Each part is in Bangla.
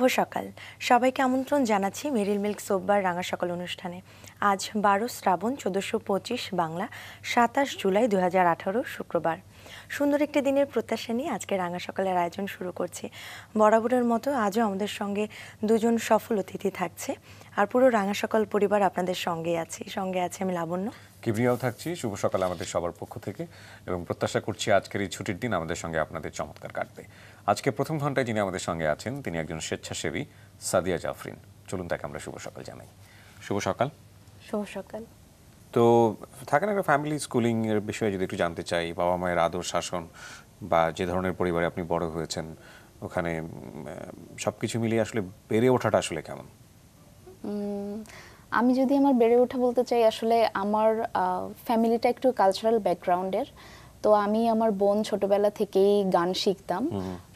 শুভ সকাল সবাইকে আমন্ত্রণ জানাচ্ছি মেরিল মিল্ক সোববার রাঙা সকাল অনুষ্ঠানে আজ বারো শ্রাবণ চোদ্দশো পঁচিশ বাংলা সাতাশ জুলাই দু শুক্রবার সুন্দর একটি দিনের প্রত্যাশা নিয়ে আজকে রাঙা সকালের আয়োজন শুরু করছি বরাবরের মতো আজও আমাদের সঙ্গে দুজন সফল অতিথি থাকছে আর পুরো রাঙা সকাল পরিবার আপনাদের সঙ্গে আছে সঙ্গে আছে আমি লাবণ্য কিভিয়াও থাকছি শুভ সকাল আমাদের সবার পক্ষ থেকে এবং প্রত্যাশা করছি আজকের এই ছুটির দিন আমাদের সঙ্গে আপনাদের চমৎকার কাটবে আজকে প্রথম ঘন্টায় যিনি আমাদের সঙ্গে আছেন তিনি একজন স্বেচ্ছাসেবী সাদিয়া জাফরিন চলুন তাকে আমরা শুভ সকাল জানাই শুভ সকাল শুভ সকাল তো থাকে না একটা ফ্যামিলি স্কুলিং এর বিষয়ে যদি একটু জানতে চাই বাবা মায়ের আদর শাসন বা যে ধরনের পরিবারে আপনি বড় হয়েছেন ওখানে সব কিছু মিলিয়ে আসলে বেড়ে ওঠাটা আসলে কেমন আমি যদি আমার বেড়ে ওঠা বলতে চাই আসলে আমার ফ্যামিলিটা একটু কালচারাল ব্যাকগ্রাউন্ডের তো আমি আমার বোন ছোটবেলা থেকেই গান শিখতাম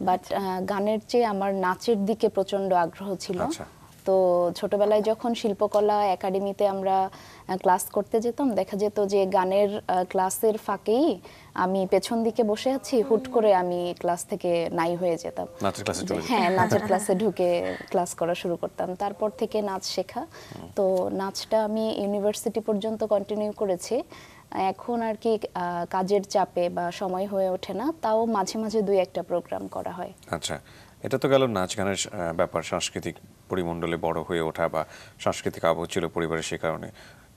বাট গানের চেয়ে আমার নাচের দিকে প্রচন্ড আগ্রহ ছিল আচ্ছা। তো ছোটবেলায় যখন শিল্পকলা একাডেমিতে আমরা ক্লাস করতে যেতাম দেখা যেত যে গানের ক্লাসের ফাঁকেই আমি পেছন দিকে বসে আছি হুট করে আমি ক্লাস থেকে নাই হয়ে যেতাম হ্যাঁ নাচের ক্লাসে ঢুকে ক্লাস করা শুরু করতাম তারপর থেকে নাচ শেখা তো নাচটা আমি ইউনিভার্সিটি পর্যন্ত কন্টিনিউ করেছি এখন আর কি কাজের চাপে বা সময় হয়ে ওঠে না তাও মাঝে মাঝে দুই একটা প্রোগ্রাম করা হয় আচ্ছা এটা তো গেল নাচ গানের ব্যাপার সাংস্কৃতিক পরিমণ্ডলে বড় হয়ে ওঠা বা সাংস্কৃতিক আবহ ছিল পরিবারের সে কারণে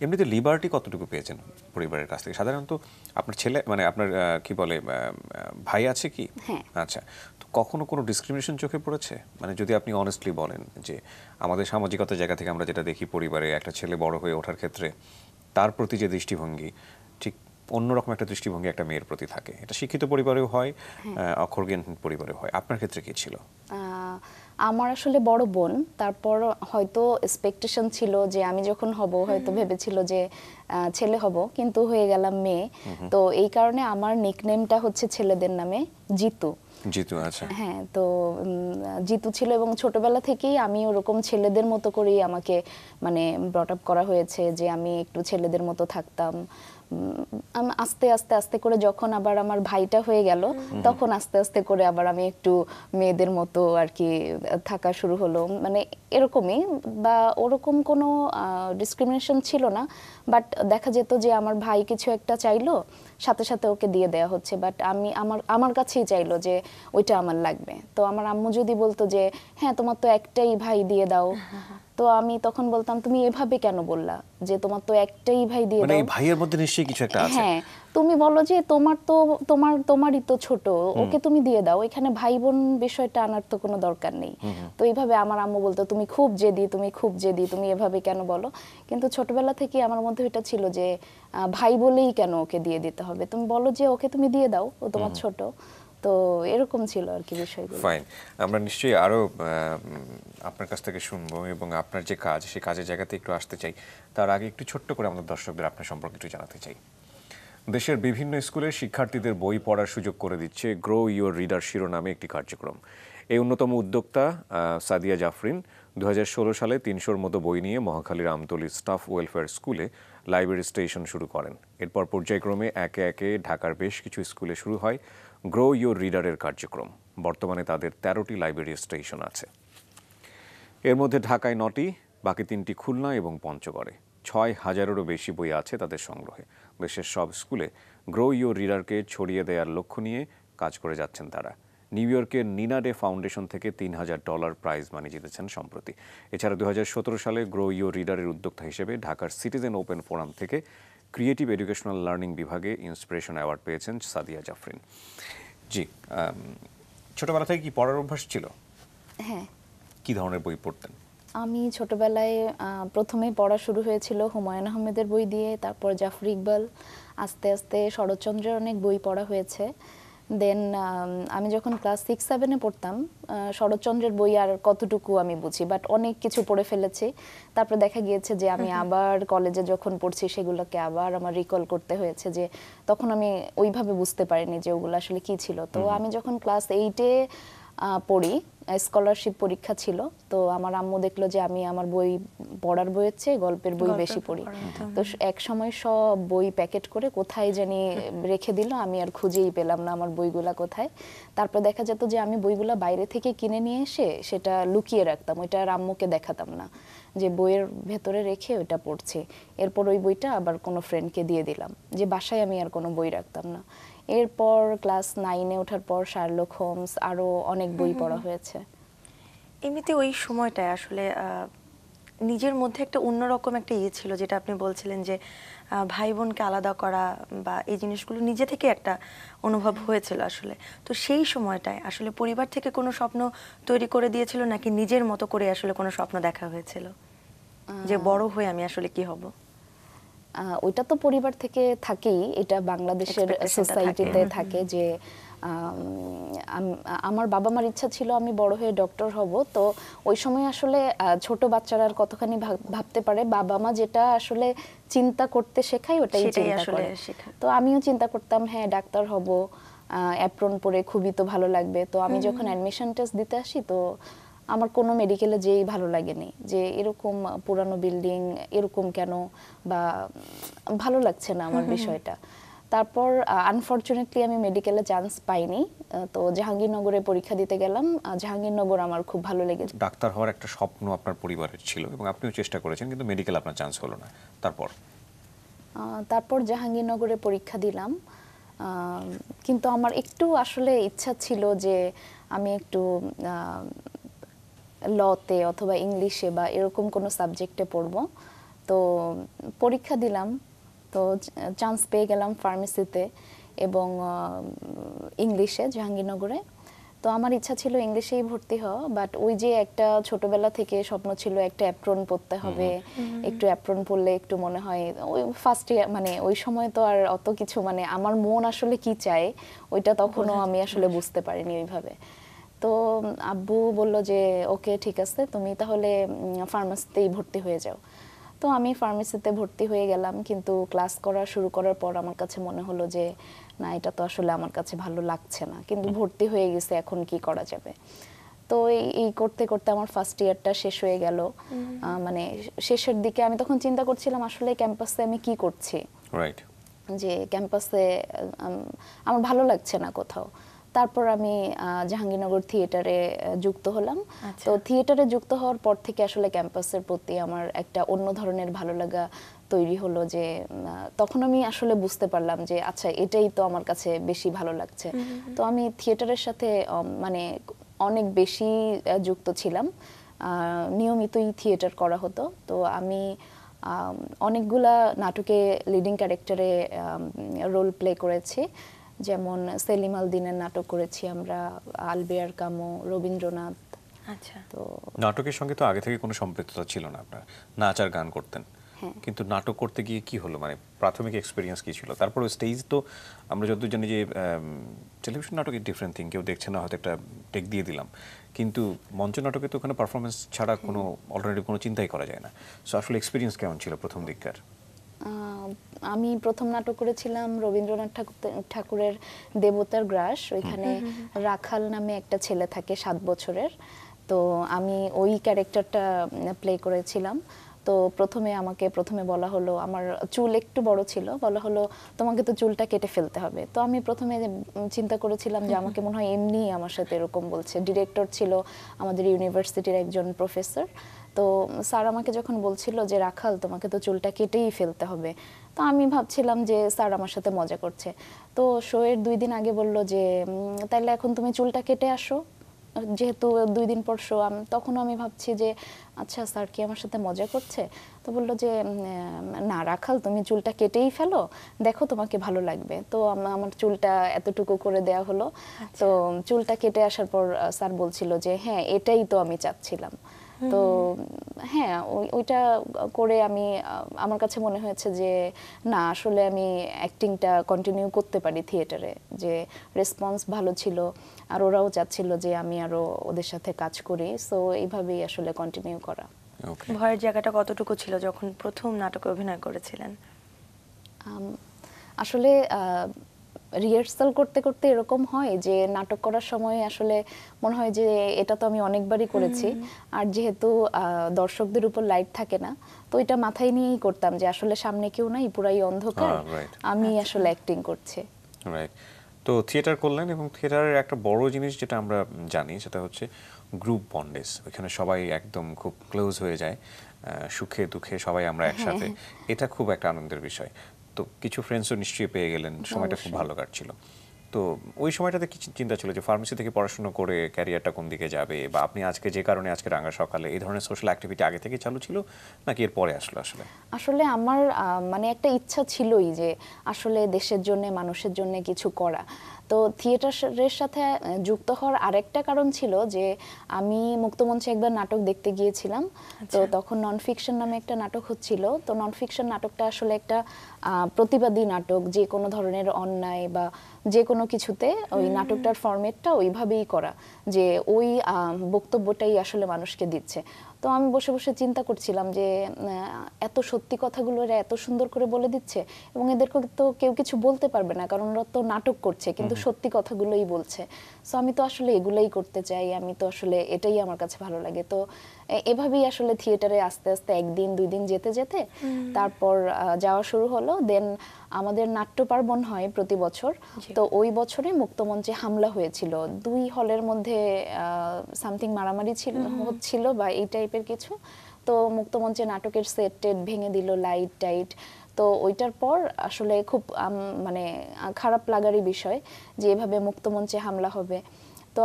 এমনিতে লিবার্টি কতটুকু পেয়েছেন পরিবারের কাছ থেকে সাধারণত আপনার ছেলে মানে আপনার কি বলে ভাই আছে কি হ্যাঁ। আচ্ছা তো কখনো কোনো ডিসক্রিমিনেশন চোখে পড়েছে মানে যদি আপনি অনেস্টলি বলেন যে আমাদের সামাজিকতা জায়গা থেকে আমরা যেটা দেখি পরিবারে একটা ছেলে বড় হয়ে ওঠার ক্ষেত্রে তার প্রতি যে দৃষ্টিভঙ্গি অন্যরকম একটা দৃষ্টিভঙ্গি একটা মেয়ের প্রতি থাকে এটা শিক্ষিত পরিবারেও হয় হ্যাঁ। অক্ষর জ্ঞান পরিবারেও হয় আপনার ক্ষেত্রে কি ছিল আমার আসলে বড় বোন তারপর হয়তো এক্সপেকটেশন ছিল যে আমি যখন হব হয়তো ভেবেছিল যে ছেলে হব কিন্তু হয়ে গেলাম মেয়ে তো এই কারণে আমার নিকনেমটা হচ্ছে ছেলেদের নামে জিতু জিতু আচ্ছা হ্যাঁ তো জিতু ছিল এবং ছোটবেলা থেকেই আমি ওরকম ছেলেদের মতো করেই আমাকে মানে ব্রট আপ করা হয়েছে যে আমি একটু ছেলেদের মতো থাকতাম আস্তে আস্তে আস্তে করে যখন আবার আমার ভাইটা হয়ে গেল তখন আস্তে আস্তে করে আবার আমি একটু মেয়েদের মতো আর কি থাকা শুরু হলো মানে এরকমই বা ওরকম কোনো ডিসক্রিমিনেশন ছিল না বাট দেখা যেত যে আমার ভাই কিছু একটা চাইলো সাথে সাথে ওকে দিয়ে দেয়া হচ্ছে বাট আমি আমার আমার কাছেই চাইলো যে ওইটা আমার লাগবে তো আমার আম্মু যদি বলতো যে হ্যাঁ তোমার তো একটাই ভাই দিয়ে দাও তো আমি তখন বলতাম তুমি এভাবে কেন বললা যে তোমার তো একটাই ভাই দিয়ে মানে ভাইয়ের মধ্যে নিশ্চয়ই কিছু একটা আছে হ্যাঁ তুমি বলো যে তোমার তো তোমার তোমারই তো ছোট ওকে তুমি দিয়ে দাও এখানে ভাই বোন বিষয়টা আনার তো কোনো দরকার নেই তো এইভাবে আমার আম্মু বলতো তুমি খুব জেদি তুমি খুব জেদি তুমি এভাবে কেন বলো কিন্তু ছোটবেলা থেকে আমার মধ্যে এটা ছিল যে ভাই বলেই কেন ওকে দিয়ে দিতে হবে তুমি বলো যে ওকে তুমি দিয়ে দাও ও তোমার ছোট তো এরকম ছিল আর কি বিষয়গুলো ফাইন আমরা নিশ্চয়ই আরও আপনার কাছ থেকে শুনবো এবং আপনার যে কাজ সেই কাজের জায়গাতে একটু আসতে চাই তার আগে একটু ছোট্ট করে আমাদের দর্শকদের আপনার সম্পর্কে একটু জানাতে চাই দেশের বিভিন্ন স্কুলে শিক্ষার্থীদের বই পড়ার সুযোগ করে দিচ্ছে গ্রো ইউর রিডার শিরোনামে একটি কার্যক্রম এই অন্যতম উদ্যোক্তা সাদিয়া জাফরিন দু সালে তিনশোর মতো বই নিয়ে মহাখালীর আমতলী স্টাফ ওয়েলফেয়ার স্কুলে লাইব্রেরি স্টেশন শুরু করেন এরপর পর্যায়ক্রমে একে একে ঢাকার বেশ কিছু স্কুলে শুরু হয় গ্রো ইউর রিডারের কার্যক্রম বর্তমানে তাদের তেরোটি লাইব্রেরি স্টেশন আছে এর মধ্যে ঢাকায় নটি বাকি তিনটি খুলনা এবং পঞ্চগড়ে ছয় হাজারেরও বেশি বই আছে তাদের সংগ্রহে দেশের সব স্কুলে গ্রো ইউর রিডারকে ছড়িয়ে দেওয়ার লক্ষ্য নিয়ে কাজ করে যাচ্ছেন তারা নিউ ইয়র্কের নিনা ডে ফাউন্ডেশন থেকে তিন হাজার ডলার প্রাইজ মানি জিতেছেন সম্প্রতি এছাড়া দু সালে গ্রো ইউর রিডারের উদ্যোক্তা হিসেবে ঢাকার সিটিজেন ওপেন ফোরাম থেকে ক্রিয়েটিভ এডুকেশনাল লার্নিং বিভাগে ইন্সপিরেশন অ্যাওয়ার্ড পেয়েছেন সাদিয়া জাফরিন জি ছোটবেলা থেকে কি পড়ার অভ্যাস ছিল হ্যাঁ কি ধরনের বই পড়তেন আমি ছোটবেলায় প্রথমে পড়া শুরু হয়েছিল হুমায়ুন আহমেদের বই দিয়ে তারপর জাফর ইকবাল আস্তে আস্তে শরৎচন্দ্রের অনেক বই পড়া হয়েছে দেন um, আমি যখন ক্লাস সিক্স সেভেনে পড়তাম শরৎচন্দ্রের বই আর কতটুকু আমি বুঝি বাট অনেক কিছু পড়ে ফেলেছি তারপর দেখা গিয়েছে যে আমি আবার কলেজে যখন পড়ছি সেগুলোকে আবার আমার রিকল করতে হয়েছে যে তখন আমি ওইভাবে বুঝতে পারিনি যে ওগুলো আসলে কি ছিল তো আমি যখন ক্লাস এইটে পড়ি স্কলারশিপ পরীক্ষা ছিল তো আমার আম্মু দেখলো যে আমি আমার বই পড়ার বই হচ্ছে গল্পের বই বেশি পড়ি তো এক সময় সব বই প্যাকেট করে কোথায় জানি রেখে দিল আমি আর খুঁজেই পেলাম না আমার বইগুলা কোথায় তারপর দেখা যেত যে আমি বইগুলা বাইরে থেকে কিনে নিয়ে এসে সেটা লুকিয়ে রাখতাম ওইটা আর আম্মুকে দেখাতাম না যে বইয়ের ভেতরে রেখে ওইটা পড়ছে এরপর ওই বইটা আবার কোনো ফ্রেন্ডকে দিয়ে দিলাম যে বাসায় আমি আর কোনো বই রাখতাম না এরপর ক্লাস নাইনে ওঠার পর শার্লক হোমস আরও অনেক বই পড়া হয়েছে এমনিতে ওই সময়টায় আসলে নিজের মধ্যে একটা অন্যরকম একটা ইয়ে ছিল যেটা আপনি বলছিলেন যে ভাই বোনকে আলাদা করা বা এই জিনিসগুলো নিজে থেকে একটা অনুভব হয়েছিল আসলে তো সেই সময়টায় আসলে পরিবার থেকে কোনো স্বপ্ন তৈরি করে দিয়েছিল নাকি নিজের মতো করে আসলে কোনো স্বপ্ন দেখা হয়েছিল যে বড় হয়ে আমি আসলে কি হব ওইটা তো পরিবার থেকে থাকেই এটা বাংলাদেশের সোসাইটিতে থাকে যে আমার বাবা মার ইচ্ছা ছিল আমি বড় হয়ে ডক্টর হব তো ওই সময় আসলে ছোট বাচ্চারা আর কতখানি ভাবতে পারে বাবা মা যেটা আসলে চিন্তা করতে শেখায় ওটাই চিন্তা করে তো আমিও চিন্তা করতাম হ্যাঁ ডাক্তার হব অ্যাপ্রন পরে খুবই তো ভালো লাগবে তো আমি যখন অ্যাডমিশন টেস্ট দিতে আসি তো আমার কোনো মেডিকেলে যেই ভালো লাগেনি যে এরকম পুরানো বিল্ডিং এরকম কেন বা ভালো লাগছে না আমার বিষয়টা তারপর আনফর্চুনেটলি আমি মেডিকেলে চান্স পাইনি তো জাহাঙ্গীরনগরে পরীক্ষা দিতে গেলাম জাহাঙ্গীরনগর আমার খুব ভালো লেগেছে ডাক্তার হওয়ার একটা স্বপ্ন আপনার পরিবারের ছিল এবং আপনিও চেষ্টা করেছেন কিন্তু মেডিকেল আপনার চান্স হলো না তারপর তারপর জাহাঙ্গীরনগরে পরীক্ষা দিলাম কিন্তু আমার একটু আসলে ইচ্ছা ছিল যে আমি একটু লতে অথবা ইংলিশে বা এরকম কোনো সাবজেক্টে পড়ব তো পরীক্ষা দিলাম তো চান্স পেয়ে গেলাম ফার্মেসিতে এবং ইংলিশে জাহাঙ্গীরনগরে তো আমার ইচ্ছা ছিল ইংলিশেই ভর্তি হওয়া বাট ওই যে একটা ছোটবেলা থেকে স্বপ্ন ছিল একটা অ্যাপ্রন পরতে হবে একটু অ্যাপ্রন পরলে একটু মনে হয় ওই ফার্স্ট ইয়ার মানে ওই সময় তো আর অত কিছু মানে আমার মন আসলে কি চায় ওইটা তখনও আমি আসলে বুঝতে পারিনি ওইভাবে তো আব্বু বলল যে ওকে ঠিক আছে তুমি তাহলে ফার্মাসিতেই ভর্তি হয়ে যাও তো আমি ফার্মেসিতে ভর্তি হয়ে গেলাম কিন্তু ক্লাস করা শুরু করার পর আমার কাছে মনে হলো যে না এটা তো আসলে আমার কাছে ভালো লাগছে না কিন্তু ভর্তি হয়ে গেছে এখন কি করা যাবে তো এই করতে করতে আমার ফার্স্ট ইয়ারটা শেষ হয়ে গেল মানে শেষের দিকে আমি তখন চিন্তা করছিলাম আসলে ক্যাম্পাসে আমি কি করছি রাইট যে ক্যাম্পাসে আমার ভালো লাগছে না কোথাও তারপর আমি জাহাঙ্গীরনগর থিয়েটারে যুক্ত হলাম আচ্ছা। তো থিয়েটারে যুক্ত হওয়ার পর থেকে আসলে ক্যাম্পাসের প্রতি আমার একটা অন্য ধরনের ভালো লাগা তৈরি হলো যে তখন আমি আসলে বুঝতে পারলাম যে আচ্ছা এটাই তো আমার কাছে বেশি ভালো লাগছে তো আমি থিয়েটারের সাথে মানে অনেক বেশি যুক্ত ছিলাম নিয়মিতই থিয়েটার করা হতো তো আমি অনেকগুলা নাটকে লিডিং ক্যারেক্টারে রোল প্লে করেছি যেমন সেলিম আল দিনের নাটক করেছি আমরা আলবেয়ার কামো রবীন্দ্রনাথ আচ্ছা তো নাটকের সঙ্গে তো আগে থেকে কোনো সম্পৃক্ততা ছিল না আপনার নাচ আর গান করতেন হ্যাঁ। কিন্তু নাটক করতে গিয়ে কি হলো মানে প্রাথমিক এক্সপিরিয়েন্স কি ছিল তারপর স্টেজ তো আমরা যতদূর জানি যে টেলিভিশন নাটকে ডিফারেন্ট থিং কেউ দেখছে না হয়তো একটা টেক দিয়ে দিলাম কিন্তু মঞ্চ নাটকে তো ওখানে পারফরমেন্স ছাড়া হ্যাঁ। কোনো অল্টারনেটিভ কোনো চিন্তাই করা যায় না সো আসলে এক্সপিরিয়েন্স কেমন ছিল প্রথম দিককার আমি প্রথম নাটক করেছিলাম রবীন্দ্রনাথ ঠাকুরের দেবতার গ্রাস ওইখানে রাখাল নামে একটা ছেলে থাকে সাত বছরের তো আমি ওই ক্যারেক্টারটা প্লে করেছিলাম তো প্রথমে আমাকে প্রথমে বলা হলো আমার চুল একটু বড় ছিল বলা হলো তোমাকে তো চুলটা কেটে ফেলতে হবে তো আমি প্রথমে চিন্তা করেছিলাম যে আমাকে মনে হয় এমনি আমার সাথে এরকম বলছে ডিরেক্টর ছিল আমাদের ইউনিভার্সিটির একজন প্রফেসর তো স্যার আমাকে যখন বলছিল যে রাখাল তোমাকে তো চুলটা কেটেই ফেলতে হবে তো আমি ভাবছিলাম যে স্যার আমার সাথে মজা করছে তো শোয়ের দুই দিন আগে বলল যে তাহলে এখন তুমি চুলটা কেটে আসো যেহেতু দুই দিন পর শো আমি তখনও আমি ভাবছি যে আচ্ছা স্যার কি আমার সাথে মজা করছে তো বললো যে না রাখাল তুমি চুলটা কেটেই ফেলো দেখো তোমাকে ভালো লাগবে তো আমার চুলটা এতটুকু করে দেয়া হলো আচ্ছা। তো চুলটা কেটে আসার পর স্যার বলছিল যে হ্যাঁ এটাই তো আমি চাচ্ছিলাম তো হ্যাঁ ওইটা করে আমি আমার কাছে মনে হয়েছে যে না আসলে আমি অ্যাক্টিংটা কন্টিনিউ করতে পারি থিয়েটারে যে রেসপন্স ভালো ছিল আর ওরাও চাচ্ছিল যে আমি আরও ওদের সাথে কাজ করি সো এইভাবেই আসলে কন্টিনিউ করা ভয়ের জায়গাটা কতটুকু ছিল যখন প্রথম নাটকে অভিনয় করেছিলেন আসলে রিহার্সাল করতে করতে এরকম হয় যে নাটক করার সময় আসলে মনে হয় যে এটা তো আমি অনেকবারই করেছি আর যেহেতু দর্শকদের উপর লাইট থাকে না তো এটা মাথায় নিয়েই করতাম যে আসলে সামনে কেউ নাই পুরাই অন্ধকার ah, আমি আচ্ছা। আসলে অ্যাক্টিং করছি রাইট তো থিয়েটার করলেন এবং থিয়েটারের একটা বড় জিনিস যেটা আমরা জানি সেটা হচ্ছে গ্রুপ বন্ডেজ ওইখানে সবাই একদম খুব ক্লোজ হয়ে যায় সুখে দুঃখে সবাই আমরা হ্যাঁ, একসাথে হ্যাঁ। এটা খুব একটা আনন্দের বিষয় তো কিছু ফ্রেন্ডসও নিশ্চয়ই পেয়ে গেলেন সময়টা খুব ভালো কাটছিল তো ওই সময়টাতে কি চিন্তা ছিল যে ফার্মেসি থেকে পড়াশোনা করে ক্যারিয়ারটা কোন দিকে যাবে বা আপনি আজকে যে কারণে আজকে রাঙা সকালে এই ধরনের সোশ্যাল অ্যাক্টিভিটি আগে থেকে চালু ছিল নাকি এর পরে আসলো আসলে আসলে আমার মানে একটা ইচ্ছা ছিলই যে আসলে দেশের জন্য মানুষের জন্য কিছু করা তো থিয়েটারের সাথে যুক্ত হওয়ার আরেকটা কারণ ছিল যে আমি মুক্তমঞ্চে একবার নাটক দেখতে গিয়েছিলাম আচ্ছা। তো তখন নন ফিকশন নামে একটা নাটক হচ্ছিল তো নন ফিকশন নাটকটা আসলে একটা প্রতিবাদী নাটক যে কোনো ধরনের অন্যায় বা যে কোনো কিছুতে ওই নাটকটার ফরম্যাটটা ওইভাবেই করা যে ওই বক্তব্যটাই আসলে মানুষকে দিচ্ছে তো আমি বসে বসে চিন্তা করছিলাম যে এত সত্যি কথাগুলো এরা এত সুন্দর করে বলে দিচ্ছে এবং এদেরকে তো কেউ কিছু বলতে পারবে না কারণ ওরা তো নাটক করছে কিন্তু সত্যি কথাগুলোই বলছে তো আমি তো আসলে এগুলোই করতে চাই আমি তো আসলে এটাই আমার কাছে ভালো লাগে তো এভাবেই আসলে থিয়েটারে আস্তে আস্তে একদিন দুই দিন যেতে যেতে তারপর যাওয়া শুরু হলো দেন আমাদের নাট্য পার্বণ হয় প্রতি বছর তো ওই বছরে মুক্তমঞ্চে হামলা হয়েছিল দুই হলের মধ্যে সামথিং মারামারি ছিল হচ্ছিল বা এই টাইপের কিছু তো মুক্তমঞ্চে নাটকের সেট টেট ভেঙে দিল লাইট টাইট তো ওইটার পর আসলে খুব মানে খারাপ লাগারই বিষয় যে এভাবে মুক্তমঞ্চে হামলা হবে তো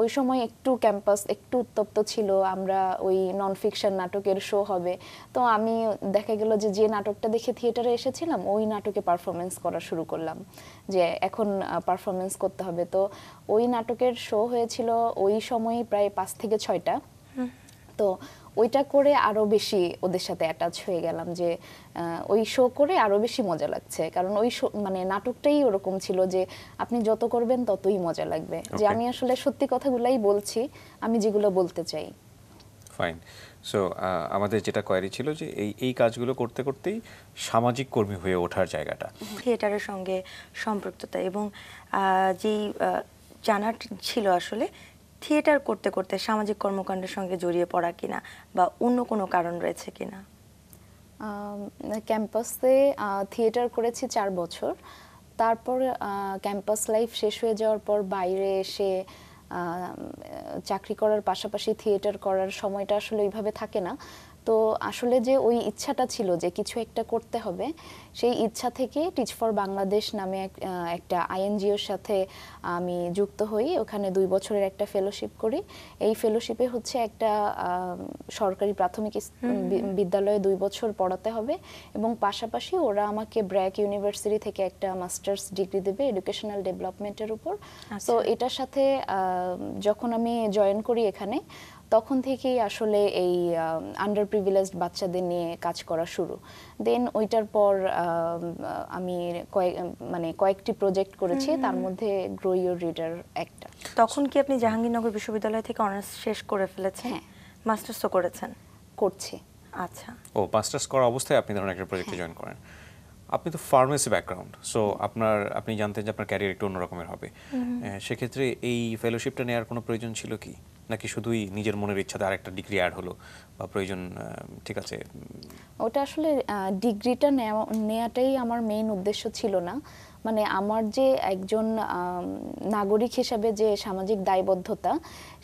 ওই সময় একটু ক্যাম্পাস একটু উত্তপ্ত ছিল আমরা ওই নন ফিকশন নাটকের শো হবে তো আমি দেখা গেল যে যে নাটকটা দেখে থিয়েটারে এসেছিলাম ওই নাটকে পারফরমেন্স করা শুরু করলাম যে এখন পারফরমেন্স করতে হবে তো ওই নাটকের শো হয়েছিল ওই সময়ই প্রায় পাঁচ থেকে ছয়টা তো ওইটা করে আরো বেশি ওদের সাথে অ্যাটাচ হয়ে গেলাম যে ওই শো করে আরো বেশি মজা লাগছে কারণ ওই শো মানে নাটকটাই ওরকম ছিল যে আপনি যত করবেন ততই মজা লাগবে যে আমি আসলে সত্যি কথাগুলাই বলছি আমি যেগুলো বলতে চাই ফাইন সো আমাদের যেটা কোয়ারি ছিল যে এই এই কাজগুলো করতে করতেই সামাজিক কর্মী হয়ে ওঠার জায়গাটা থিয়েটারের সঙ্গে সম্পৃক্ততা এবং যেই জানার ছিল আসলে থিয়েটার করতে করতে সামাজিক কর্মকাণ্ডের সঙ্গে জড়িয়ে পড়া কিনা বা অন্য কোনো কারণ রয়েছে কিনা ক্যাম্পাসে থিয়েটার করেছি চার বছর তারপর ক্যাম্পাস লাইফ শেষ হয়ে যাওয়ার পর বাইরে এসে চাকরি করার পাশাপাশি থিয়েটার করার সময়টা আসলে ওইভাবে থাকে না তো আসলে যে ওই ইচ্ছাটা ছিল যে কিছু একটা করতে হবে সেই ইচ্ছা থেকে টিচ ফর বাংলাদেশ নামে একটা আইএনজিওর সাথে আমি যুক্ত হই ওখানে দুই বছরের একটা ফেলোশিপ করি এই ফেলোশিপে হচ্ছে একটা সরকারি প্রাথমিক বিদ্যালয়ে দুই বছর পড়াতে হবে এবং পাশাপাশি ওরা আমাকে ব্র্যাক ইউনিভার্সিটি থেকে একটা মাস্টার্স ডিগ্রি দেবে এডুকেশনাল ডেভেলপমেন্টের উপর আচ্ছা। তো এটার সাথে যখন আমি জয়েন করি এখানে তখন থেকেই আসলে এই আন্ডার প্রিভিলেজ বাচ্চাদের নিয়ে কাজ করা শুরু দেন ওইটার পর আমি কয়েক মানে কয়েকটি প্রজেক্ট করেছি তার মধ্যে গ্রো ইউর রিডার একটা তখন কি আপনি জাহাঙ্গীরনগর বিশ্ববিদ্যালয় থেকে অনার্স শেষ করে ফেলেছেন হ্যাঁ মাস্টার্সও করেছেন করছি আচ্ছা ও মাস্টার্স করা অবস্থায় আপনি ধরুন একটা প্রজেক্টে হ্যাঁ। জয়েন করেন আপনি তো ফার্মেসি ব্যাকগ্রাউন্ড সো আপনার আপনি জানতেন যে আপনার ক্যারিয়ার একটু অন্যরকমের হবে সেক্ষেত্রে এই ফেলোশিপটা নেওয়ার কোনো প্রয়োজন ছিল কি নাকি শুধুই নিজের মনের ইচ্ছাতে আরেকটা ডিগ্রি অ্যাড হলো বা প্রয়োজন ঠিক আছে ওটা আসলে ডিগ্রিটা নেওয়াটাই আমার মেইন উদ্দেশ্য ছিল না মানে আমার যে একজন নাগরিক হিসাবে যে সামাজিক দায়বদ্ধতা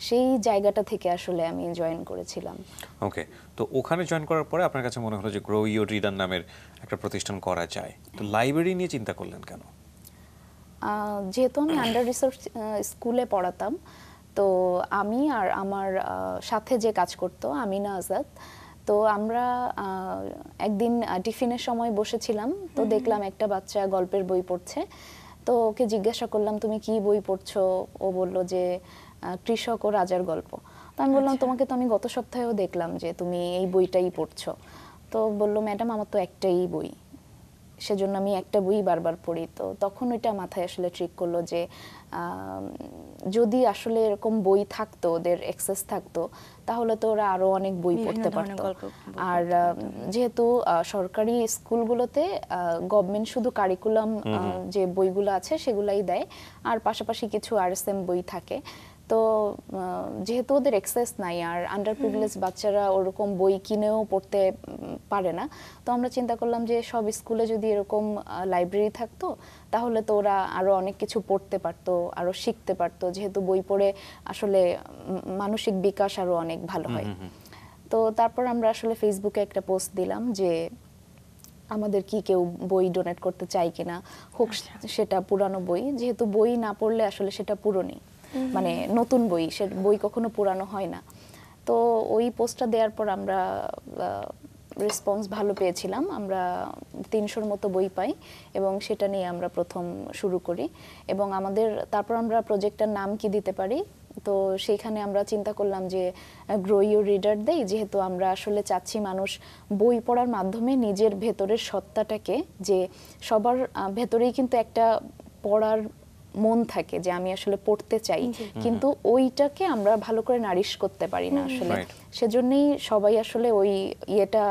সেই জায়গাটা থেকে আসলে আমি জয়েন করেছিলাম ওকে তো ওখানে জয়েন করার পরে আপনার কাছে মনে হলো যে গ্রো ইউর রিডার নামের একটা প্রতিষ্ঠান করা যায় তো লাইব্রেরি নিয়ে চিন্তা করলেন কেন যেহেতু আমি আন্ডার রিসার্চ স্কুলে পড়াতাম তো আমি আর আমার সাথে যে কাজ করতো আমিনা আজাদ তো আমরা একদিন টিফিনের সময় বসেছিলাম তো দেখলাম একটা বাচ্চা গল্পের বই পড়ছে তো ওকে জিজ্ঞাসা করলাম তুমি কি বই পড়ছো ও বলল যে কৃষক ও রাজার গল্প তো আমি বললাম আচ্ছা। তোমাকে তো আমি গত সপ্তাহেও দেখলাম যে তুমি এই বইটাই পড়ছো তো বলল ম্যাডাম আমার তো একটাই বই সেজন্য আমি একটা বই বারবার পড়ি তো তখন ওইটা মাথায় আসলে ট্রিক করলো যে যদি আসলে এরকম বই থাকতো ওদের অ্যাক্সেস থাকতো তাহলে তো ওরা আরো অনেক বই পড়তে পারতো আর যেহেতু সরকারি স্কুলগুলোতে গভর্নমেন্ট শুধু কারিকুলাম যে বইগুলো আছে সেগুলাই দেয় আর পাশাপাশি কিছু আর বই থাকে তো যেহেতু ওদের এক্সেস নাই আর আন্ডার প্রিভিলেজ বাচ্চারা ওরকম বই কিনেও পড়তে পারে না তো আমরা চিন্তা করলাম যে সব স্কুলে যদি এরকম লাইব্রেরি থাকতো তাহলে তো ওরা আরও অনেক কিছু পড়তে পারতো আরও শিখতে পারতো যেহেতু বই পড়ে আসলে মানসিক বিকাশ আরও অনেক ভালো হয় তো তারপর আমরা আসলে ফেসবুকে একটা পোস্ট দিলাম যে আমাদের কি কেউ বই ডোনেট করতে চাই কিনা হোক আচ্ছা। সেটা পুরানো বই যেহেতু বই না পড়লে আসলে সেটা পুরনি মানে নতুন বই সে বই কখনো পুরানো হয় না তো ওই পোস্টটা দেওয়ার পর আমরা রেসপন্স ভালো পেয়েছিলাম আমরা তিনশোর মতো বই পাই এবং সেটা নিয়ে আমরা প্রথম শুরু করি এবং আমাদের তারপর আমরা প্রজেক্টটার নাম কি দিতে পারি তো সেইখানে আমরা চিন্তা করলাম যে গ্রো ইউ রিডার দেই যেহেতু আমরা আসলে চাচ্ছি মানুষ বই পড়ার মাধ্যমে নিজের ভেতরের সত্তাটাকে যে সবার ভেতরেই কিন্তু একটা পড়ার মন থাকে যে আমি আসলে পড়তে চাই কিন্তু ওইটাকে আমরা ভালো করে নারিশ করতে পারি না আসলে সেজন্যই সবাই আসলে ওই ইয়েটা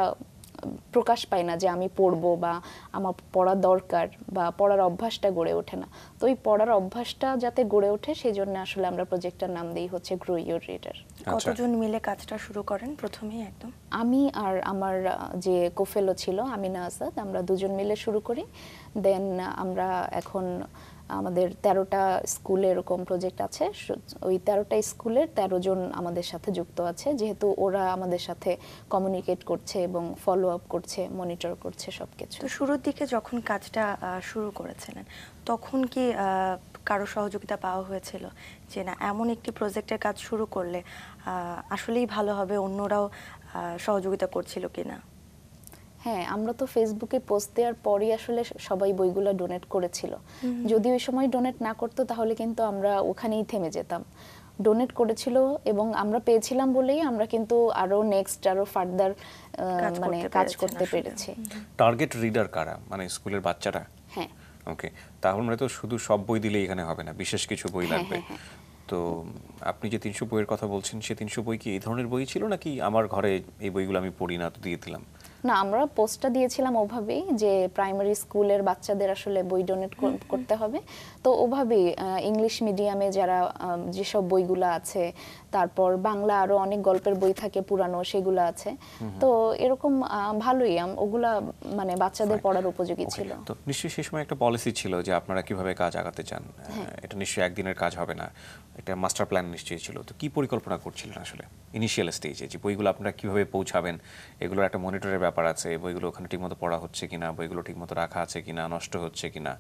প্রকাশ পায় না যে আমি পড়ব বা আমার পড়া দরকার বা পড়ার অভ্যাসটা গড়ে ওঠে না তো ওই পড়ার অভ্যাসটা যাতে গড়ে ওঠে সেই জন্য আসলে আমরা প্রজেক্টটার নাম দিই হচ্ছে গ্রো ইউর রিডার কতজন মিলে কাজটা শুরু করেন প্রথমেই একদম আমি আর আমার যে কোফেলো ছিল আমি আসাদ আমরা দুজন মিলে শুরু করি দেন আমরা এখন আমাদের তেরোটা স্কুলে এরকম প্রজেক্ট আছে ওই তেরোটা স্কুলের তেরো জন আমাদের সাথে যুক্ত আছে যেহেতু ওরা আমাদের সাথে কমিউনিকেট করছে এবং ফলো আপ করছে মনিটর করছে সব কিছু শুরুর দিকে যখন কাজটা শুরু করেছিলেন তখন কি কারো সহযোগিতা পাওয়া হয়েছিল যে না এমন একটি প্রজেক্টের কাজ শুরু করলে আসলেই ভালো হবে অন্যরাও সহযোগিতা করছিল কিনা হ্যাঁ আমরা তো ফেসবুকে পোস্ট দেওয়ার পরই আসলে সবাই বইগুলো ডোনেট করেছিল যদি ওই সময় ডোনেট না করতো তাহলে কিন্তু আমরা ওখানেই থেমে যেতাম ডোনেট করেছিল এবং আমরা পেয়েছিলাম বলেই আমরা কিন্তু আরো নেক্সট আরো ফার্দার মানে কাজ করতে মানে পেরেছি টার্গেট রিডার কারা মানে স্কুলের বাচ্চারা হ্যাঁ ওকে তাহলে মানে তো শুধু সব বই দিলে এখানে হবে না বিশেষ কিছু বই হ্যাঁ, লাগবে হ্যাঁ, হ্যাঁ। তো আপনি যে তিনশো বইয়ের কথা বলছেন সে তিনশো বই কি এই ধরনের বই ছিল নাকি আমার ঘরে এই বইগুলো আমি পড়ি না তো দিয়ে দিলাম না আমরা পোস্টটা দিয়েছিলাম ওভাবেই যে প্রাইমারি স্কুলের বাচ্চাদের আসলে বই ডোনেট করতে হবে তো ওভাবে ইংলিশ মিডিয়ামে যারা যেসব বইগুলো আছে তারপর বাংলা আরও অনেক গল্পের বই থাকে পুরানো সেগুলো আছে তো এরকম ভালোই ওগুলা মানে বাচ্চাদের পড়ার উপযোগী ছিল তো নিশ্চয়ই সেই সময় একটা পলিসি ছিল যে আপনারা কিভাবে কাজ আগাতে চান হ্যাঁ। এটা নিশ্চয়ই একদিনের কাজ হবে না এটা মাস্টার প্ল্যান নিশ্চয়ই ছিল তো কি পরিকল্পনা করছিলেন আসলে ইনিশিয়াল স্টেজে যে বইগুলো আপনারা কিভাবে পৌঁছাবেন এগুলোর একটা মনিটরের ব্যাপার আছে বইগুলো ওখানে ঠিকমতো পড়া হচ্ছে কিনা বইগুলো ঠিকমতো রাখা আছে কিনা নষ্ট হচ্ছে কিনা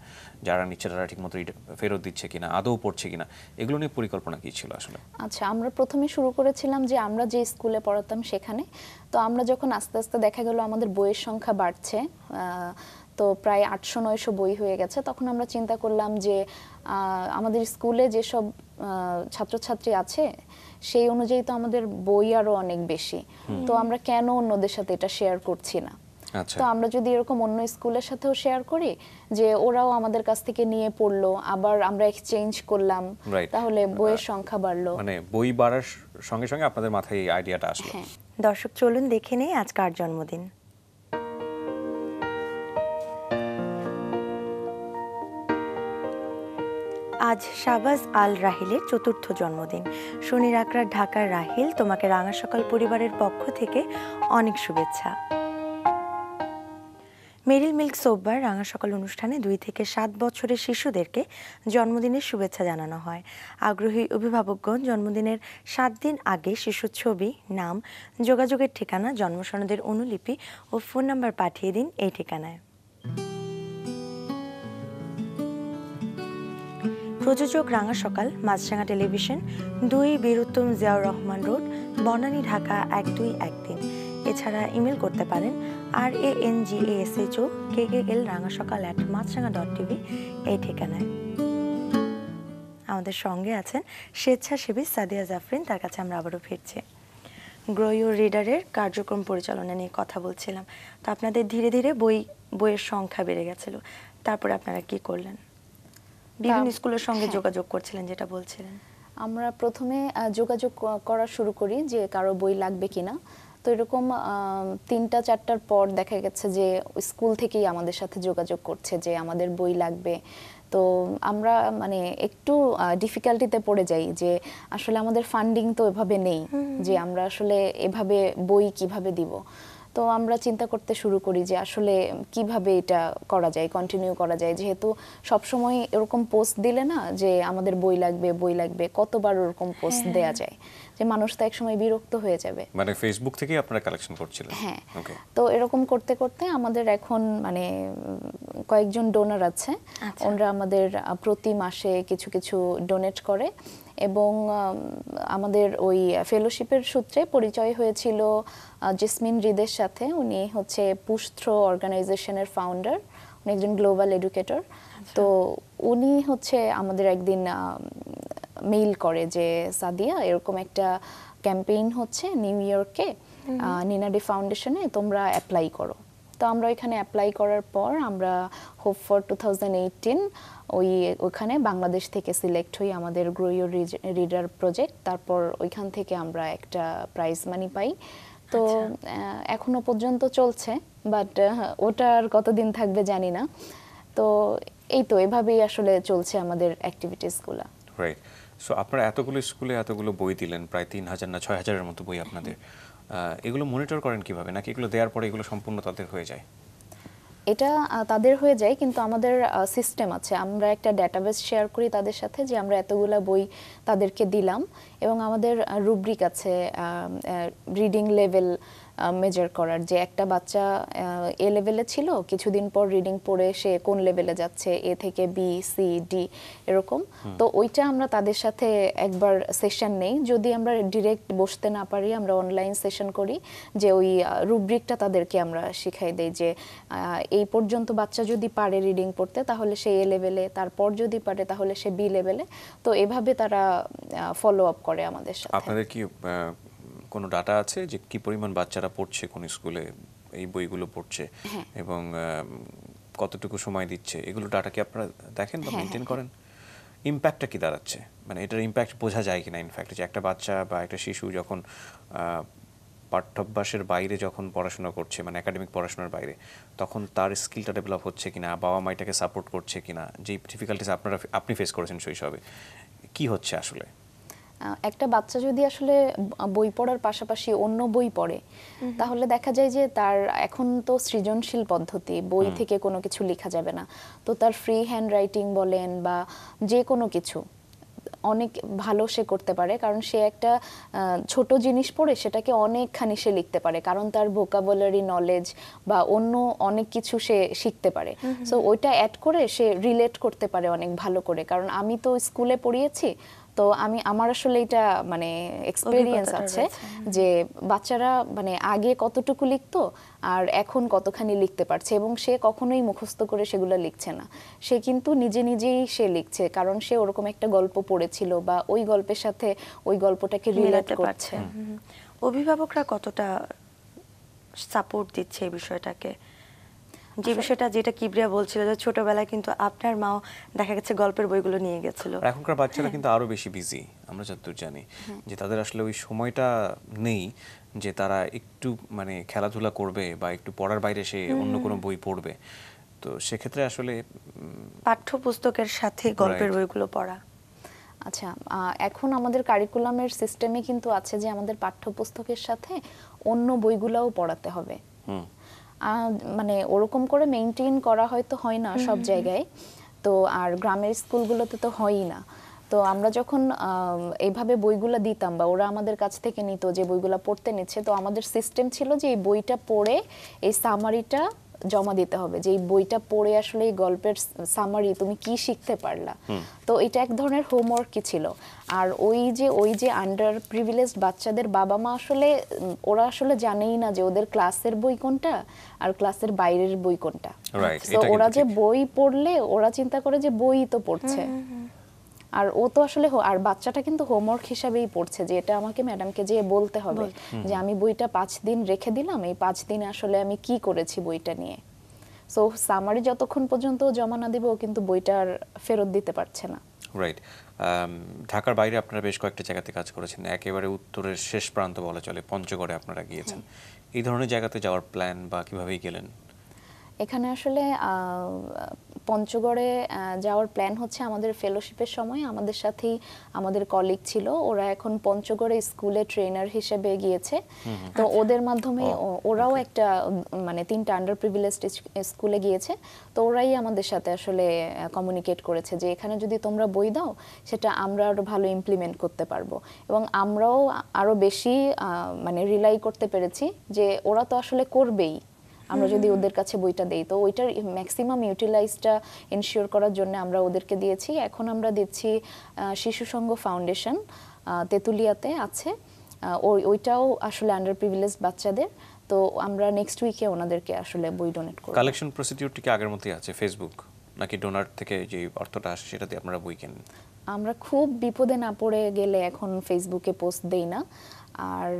যারা নিচ্ছে তারা ঠিকমতো ফেরত দিচ্ছে কিনা আদৌ পড়ছে কিনা এগুলো নিয়ে পরিকল্পনা কী ছিল আসলে আচ্ছা আমরা প্রথমে শুরু করেছিলাম যে আমরা যে স্কুলে পড়াতাম সেখানে তো আমরা যখন আস্তে আস্তে দেখা গেল আমাদের বইয়ের সংখ্যা বাড়ছে তো প্রায় আটশো নয়শো বই হয়ে গেছে তখন আমরা চিন্তা করলাম যে আমাদের স্কুলে যেসব ছাত্রছাত্রী আছে সেই অনুযায়ী তো আমাদের বই আরও অনেক বেশি তো আমরা কেন অন্যদের সাথে এটা শেয়ার করছি না আচ্ছা। তো আমরা যদি এরকম অন্য স্কুলের সাথেও শেয়ার করি যে ওরাও আমাদের কাছ থেকে নিয়ে পড়লো আবার আমরা এক্সচেঞ্জ করলাম তাহলে বইয়ের সংখ্যা বাড়লো মানে বই বাড়ার সঙ্গে সঙ্গে আপনাদের মাথায় এই আইডিয়াটা আসলো হ্যাঁ। দর্শক চলুন দেখে নেই আজ কার জন্মদিন আজ শাহবাজ আল রাহিলের চতুর্থ জন্মদিন শনির আকরার ঢাকার রাহিল তোমাকে রাঙা সকাল পরিবারের পক্ষ থেকে অনেক শুভেচ্ছা মেরিল মিল্ক সোববার রাঙা সকাল অনুষ্ঠানে দুই থেকে সাত বছরের শিশুদেরকে জন্মদিনের শুভেচ্ছা জানানো হয় আগ্রহী অভিভাবকগণ জন্মদিনের সাত দিন আগে শিশুর ছবি নাম যোগাযোগের ঠিকানা জন্মসনদের অনুলিপি ও ফোন নাম্বার পাঠিয়ে দিন এই ঠিকানায় প্রযোজক রাঙা সকাল মাছরাঙা টেলিভিশন দুই বীরুত্তম জিয়াউর রহমান রোড বনানী ঢাকা এক দুই এক তিন এছাড়া ইমেল করতে পারেন R A N G S H O K K L রাঙা সকাল অ্যাট মাছরাঙা ডট টিভি এই ঠিকানায় আমাদের সঙ্গে আছেন স্বেচ্ছাসেবী সাদিয়া জাফরিন তার কাছে আমরা আবারও ফিরছি গ্রো গ্রোয়ো রিডারের কার্যক্রম পরিচালনা নিয়ে কথা বলছিলাম তো আপনাদের ধীরে ধীরে বই বইয়ের সংখ্যা বেড়ে গেছিল তারপরে আপনারা কি করলেন বিভিন্ন স্কুলের সঙ্গে হ্যাঁ। যোগাযোগ করছিলেন যেটা বলছিলেন আমরা প্রথমে যোগাযোগ করা শুরু করি যে কারো বই লাগবে কিনা তো এরকম তিনটা চারটার পর দেখা গেছে যে স্কুল থেকেই আমাদের সাথে যোগাযোগ করছে যে আমাদের বই লাগবে তো আমরা মানে একটু ডিফিকাল্টিতে পড়ে যাই যে আসলে আমাদের ফান্ডিং তো এভাবে নেই যে আমরা আসলে এভাবে বই কিভাবে দিব তো আমরা চিন্তা করতে শুরু করি যে আসলে কিভাবে এটা করা যায় কন্টিনিউ করা যায় যেহেতু সবসময় এরকম পোস্ট দিলে না যে আমাদের বই লাগবে বই লাগবে কতবার ওরকম পোস্ট হ্যাঁ। দেয়া যায় যে মানুষ তো একসময় বিরক্ত হয়ে যাবে মানে ফেসবুক থেকেই আপনারা কালেকশন করছিলেন হ্যাঁ তো এরকম করতে করতে আমাদের এখন মানে কয়েকজন ডোনার আছে আচ্ছা। ওনারা আমাদের প্রতি মাসে কিছু কিছু ডোনেট করে এবং আমাদের ওই ফেলোশিপের সূত্রে পরিচয় হয়েছিল জেসমিন রিদের সাথে উনি হচ্ছে পুষ্ট্র অর্গানাইজেশনের ফাউন্ডার উনি একজন গ্লোবাল আচ্ছা। এডুকেটর তো উনি হচ্ছে আমাদের একদিন মেইল করে যে সাদিয়া এরকম একটা ক্যাম্পেইন হচ্ছে নিউ ইয়র্কে নিনাডি ফাউন্ডেশনে তোমরা অ্যাপ্লাই করো তো আমরা ওইখানে অ্যাপ্লাই করার পর আমরা হোপ ফর টু ওই ওখানে বাংলাদেশ থেকে সিলেক্ট হই আমাদের গ্রোয় রিডার প্রজেক্ট তারপর ওইখান থেকে আমরা একটা প্রাইজ মানি পাই তো আচ্ছা। এখনো পর্যন্ত চলছে বাট ওটা আর কতদিন থাকবে জানি না তো এই তো এভাবেই আসলে চলছে আমাদের অ্যাক্টিভিটিসগুলো রাইট সো আপনারা এতগুলো স্কুলে এতগুলো বই দিলেন প্রায় তিন হাজার না ছয় হাজারের মতো বই আপনাদের এগুলো মনিটর করেন কিভাবে নাকি এগুলো দেওয়ার পরে এগুলো সম্পূর্ণ তাদের হয়ে যায় এটা তাদের হয়ে যায় কিন্তু আমাদের সিস্টেম আছে আমরা একটা ডেটাবেস শেয়ার করি তাদের সাথে যে আমরা এতগুলো বই তাদেরকে দিলাম এবং আমাদের রুব্রিক আছে রিডিং লেভেল মেজার করার যে একটা বাচ্চা এ লেভেলে ছিল কিছুদিন পর রিডিং পড়ে সে কোন লেভেলে যাচ্ছে এ থেকে বি সি ডি এরকম তো ওইটা আমরা তাদের সাথে একবার সেশন নেই যদি আমরা ডিরেক্ট বসতে না পারি আমরা অনলাইন সেশন করি যে ওই রুব্রিকটা তাদেরকে আমরা শিখাই দেই যে এই পর্যন্ত বাচ্চা যদি পারে রিডিং পড়তে তাহলে সে এ লেভেলে তারপর যদি পারে তাহলে সে বি লেভেলে তো এভাবে তারা ফলো আপ করে আমাদের সাথে আপনাদের কি কোনো ডাটা আছে যে কি পরিমাণ বাচ্চারা পড়ছে কোন স্কুলে এই বইগুলো পড়ছে হ্যাঁ। এবং কতটুকু সময় দিচ্ছে এগুলো ডাটা কি আপনারা দেখেন বা মেনটেন হ্যাঁ, হ্যাঁ, করেন ইম্প্যাক্টটা কি দাঁড়াচ্ছে মানে এটার ইম্প্যাক্ট বোঝা যায় কিনা ইনফ্যাক্ট যে একটা বাচ্চা বা একটা শিশু যখন পাঠ্যাভ্যাসের বাইরে যখন পড়াশোনা করছে মানে একাডেমিক পড়াশোনার বাইরে তখন তার স্কিলটা ডেভেলপ হচ্ছে কিনা বাবা মাইটাকে সাপোর্ট করছে কিনা যেই ডিফিকাল্টিস আপনারা আপনি ফেস করেছেন শৈশবে কি হচ্ছে আসলে একটা বাচ্চা যদি আসলে বই পড়ার পাশাপাশি অন্য বই পড়ে তাহলে দেখা যায় যে তার এখন তো সৃজনশীল পদ্ধতি বই থেকে কোনো কিছু লেখা যাবে না তো তার ফ্রি হ্যান্ড রাইটিং বলেন বা যে কোনো কিছু অনেক ভালো সে করতে পারে কারণ সে একটা ছোট জিনিস পড়ে সেটাকে অনেকখানি সে লিখতে পারে কারণ তার ভোকাবুলারি নলেজ বা অন্য অনেক কিছু সে শিখতে পারে সো ওইটা অ্যাড করে সে রিলেট করতে পারে অনেক ভালো করে কারণ আমি তো স্কুলে পড়িয়েছি তো আমি আমার আসলে এটা মানে এক্সপেরিয়েন্স আছে যে বাচ্চারা মানে আগে কতটুকু লিখতো আর এখন কতখানি লিখতে পারছে এবং সে কখনোই মুখস্থ করে সেগুলো লিখছে না সে কিন্তু নিজে নিজেই সে লিখছে কারণ সে ওরকম একটা গল্প পড়েছিল বা ওই গল্পের সাথে ওই গল্পটাকে রিলেট করছে অভিভাবকরা কতটা সাপোর্ট দিচ্ছে এই বিষয়টাকে যে আচ্ছা। বিষয়টা যেটা কিবরিয়া বলছিল যে ছোটবেলায় কিন্তু আপনার মাও দেখা গেছে গল্পের বইগুলো নিয়ে গেছিল এখনকার বাচ্চারা হ্যাঁ। কিন্তু আরো বেশি বিজি আমরা যতদূর জানি যে তাদের আসলে ওই সময়টা নেই যে তারা একটু মানে খেলাধুলা করবে বা একটু পড়ার বাইরে সে অন্য কোনো বই পড়বে তো সেক্ষেত্রে আসলে পাঠ্যপুস্তকের সাথে গল্পের বইগুলো পড়া আচ্ছা এখন আমাদের কারিকুলামের সিস্টেমে কিন্তু আছে যে আমাদের পাঠ্যপুস্তকের সাথে অন্য বইগুলোও পড়াতে হবে হুম মানে ওরকম করে মেনটেন করা হয়তো হয় না সব জায়গায় তো আর গ্রামের স্কুলগুলোতে তো হয়ই না তো আমরা যখন এইভাবে বইগুলো দিতাম বা ওরা আমাদের কাছ থেকে নিত যে বইগুলো পড়তে নিচ্ছে তো আমাদের সিস্টেম ছিল যে এই বইটা পড়ে এই সামারিটা জমা দিতে হবে যে এই বইটা পড়ে আসলে এই গল্পের সামারি তুমি কি শিখতে পারলা তো এটা এক ধরনের হোমওয়ার্কই ছিল আর ওই যে ওই যে আন্ডার প্রিভিলেজড বাচ্চাদের বাবা মা আসলে ওরা আসলে জানেই না যে ওদের ক্লাসের বই কোনটা আর ক্লাসের বাইরের বই কোনটা তো ওরা যে বই পড়লে ওরা চিন্তা করে যে বই তো পড়ছে আর ও তো আসলে আর বাচ্চাটা কিন্তু হোমওয়ার্ক হিসাবেই পড়ছে যে এটা আমাকে ম্যাডামকে যেয়ে বলতে হবে যে আমি বইটা পাঁচ দিন রেখে দিলাম এই পাঁচ দিন আসলে আমি কি করেছি বইটা নিয়ে সো সামারি যতক্ষণ পর্যন্ত জমা না দেবে ও কিন্তু আর ফেরত দিতে পারছে না রাইট ঢাকার বাইরে আপনারা বেশ কয়েকটা জায়গাতে কাজ করেছেন একেবারে উত্তরের শেষ প্রান্ত বলা চলে পঞ্চগড়ে আপনারা গিয়েছেন এই ধরনের জায়গাতে যাওয়ার প্ল্যান বা কিভাবেই গেলেন এখানে আসলে পঞ্চগড়ে যাওয়ার প্ল্যান হচ্ছে আমাদের ফেলোশিপের সময় আমাদের সাথেই আমাদের কলিগ ছিল ওরা এখন পঞ্চগড়ে স্কুলে ট্রেনার হিসেবে গিয়েছে তো ওদের মাধ্যমে ওরাও একটা মানে তিনটা আন্ডার প্রিভিলেজ স্কুলে গিয়েছে তো ওরাই আমাদের সাথে আসলে কমিউনিকেট করেছে যে এখানে যদি তোমরা বই দাও সেটা আমরা আরও ভালো ইমপ্লিমেন্ট করতে পারবো এবং আমরাও আরও বেশি মানে রিলাই করতে পেরেছি যে ওরা তো আসলে করবেই আমরা যদি ওদের কাছে বইটা দেই তো ওইটার ম্যাক্সিমাম ইউটিলাইজটা এনশিওর করার জন্য আমরা ওদেরকে দিয়েছি এখন আমরা দিচ্ছি শিশু সংঘ ফাউন্ডেশন তেঁতুলিয়াতে আছে ওই ওইটাও আসলে আন্ডার প্রিভিলেজ বাচ্চাদের তো আমরা নেক্সট উইকে ওনাদেরকে আসলে বই ডোনেট করব কালেকশন প্রসিডিউর কি আগের মতোই আছে ফেসবুক নাকি ডোনার থেকে যে অর্থটা আসে সেটা দিয়ে আপনারা বই কেনেন আমরা খুব বিপদে না পড়ে গেলে এখন ফেসবুকে পোস্ট দেই না আর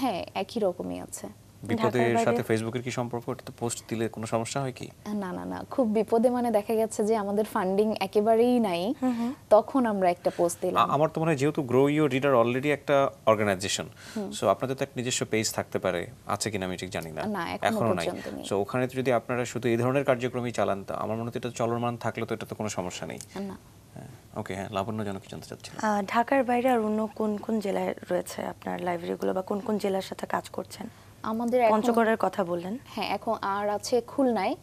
হ্যাঁ একই রকমই আছে বিপদের সাথে ফেসবুকের কি সম্পর্ক তো পোস্ট দিলে কোনো সমস্যা হয় কি না না না খুব বিপদে মানে দেখা গেছে যে আমাদের ফান্ডিং একেবারেই নাই তখন আমরা একটা পোস্ট দিলাম আমার তো মনে হয় যেহেতু গ্রো রিডার অলরেডি একটা অর্গানাইজেশন সো আপনাদের তো একটা নিজস্ব পেজ থাকতে পারে আছে কিনা আমি ঠিক জানি না এখনো নাই সো ওখানে যদি আপনারা শুধু এই ধরনের কার্যক্রমই চালান তো আমার মনে হয় এটা চলমান থাকলে তো এটা তো কোনো সমস্যা নেই না ওকে হ্যাঁ, হ্যাঁ, জানতে ঢাকার বাইরে আর অন্য কোন কোন জেলায় রয়েছে আপনার লাইব্রেরিগুলো বা কোন কোন জেলার সাথে কাজ করছেন আমাদের পঞ্চগড়ের কথা বললেন হ্যাঁ এখন আর আছে খুলনায়